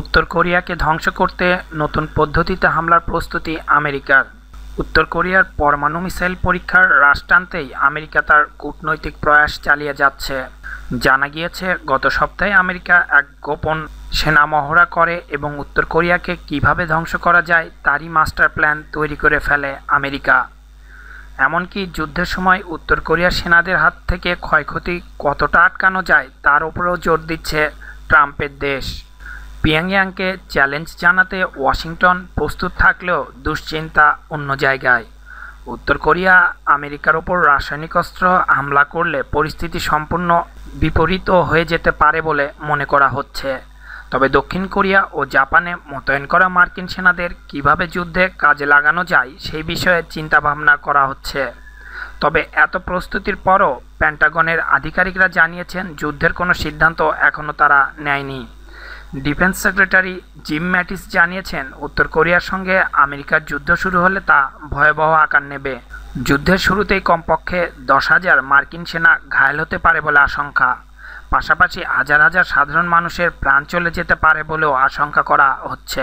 উত্তর কোরিয়াকে ধ্বংস করতে নতুন পদ্ধতিতে হামলার প্রস্তুতি আমেরিকার উত্তর কোরিয়ার পরমাণু মিসাইল পরীক্ষার হ্রাস টানতেই আমেরিকা তার কূটনৈতিক প্রয়াস চালিয়ে যাচ্ছে জানা গিয়েছে গত সপ্তাহে আমেরিকা এক গোপন সেনা মহড়া করে এবং উত্তর কোরিয়াকে কিভাবে ধ্বংস করা যায় তারই মাস্টার প্ল্যান তৈরি করে ফেলে আমেরিকা এমনকি যুদ্ধের সময় উত্তর কোরিয়ার সেনাদের হাত থেকে ক্ষয়ক্ষতি কতটা আটকানো যায় তার উপরেও জোর দিচ্ছে ট্রাম্পের দেশ পিয়াংয়াংকে চ্যালেঞ্জ জানাতে ওয়াশিংটন প্রস্তুত থাকলেও দুশ্চিন্তা অন্য জায়গায় উত্তর কোরিয়া আমেরিকার ওপর রাসায়নিক অস্ত্র হামলা করলে পরিস্থিতি সম্পূর্ণ বিপরীত হয়ে যেতে পারে বলে মনে করা হচ্ছে তবে দক্ষিণ কোরিয়া ও জাপানে মোতায়েন করা মার্কিন সেনাদের কিভাবে যুদ্ধে কাজে লাগানো যায় সেই বিষয়ে চিন্তাভাবনা করা হচ্ছে তবে এত প্রস্তুতির পরও প্যান্টাগনের আধিকারিকরা জানিয়েছেন যুদ্ধের কোনো সিদ্ধান্ত এখনও তারা নেয়নি ডিফেন্স সেক্রেটারি জিম ম্যাটিস জানিয়েছেন উত্তর কোরিয়ার সঙ্গে আমেরিকার যুদ্ধ শুরু হলে তা ভয়াবহ আকার নেবে যুদ্ধের শুরুতেই কমপক্ষে দশ হাজার মার্কিন সেনা ঘায়ল হতে পারে বলে আশঙ্কা পাশাপাশি হাজার হাজার সাধারণ মানুষের প্রাণ চলে যেতে পারে বলেও আশঙ্কা করা হচ্ছে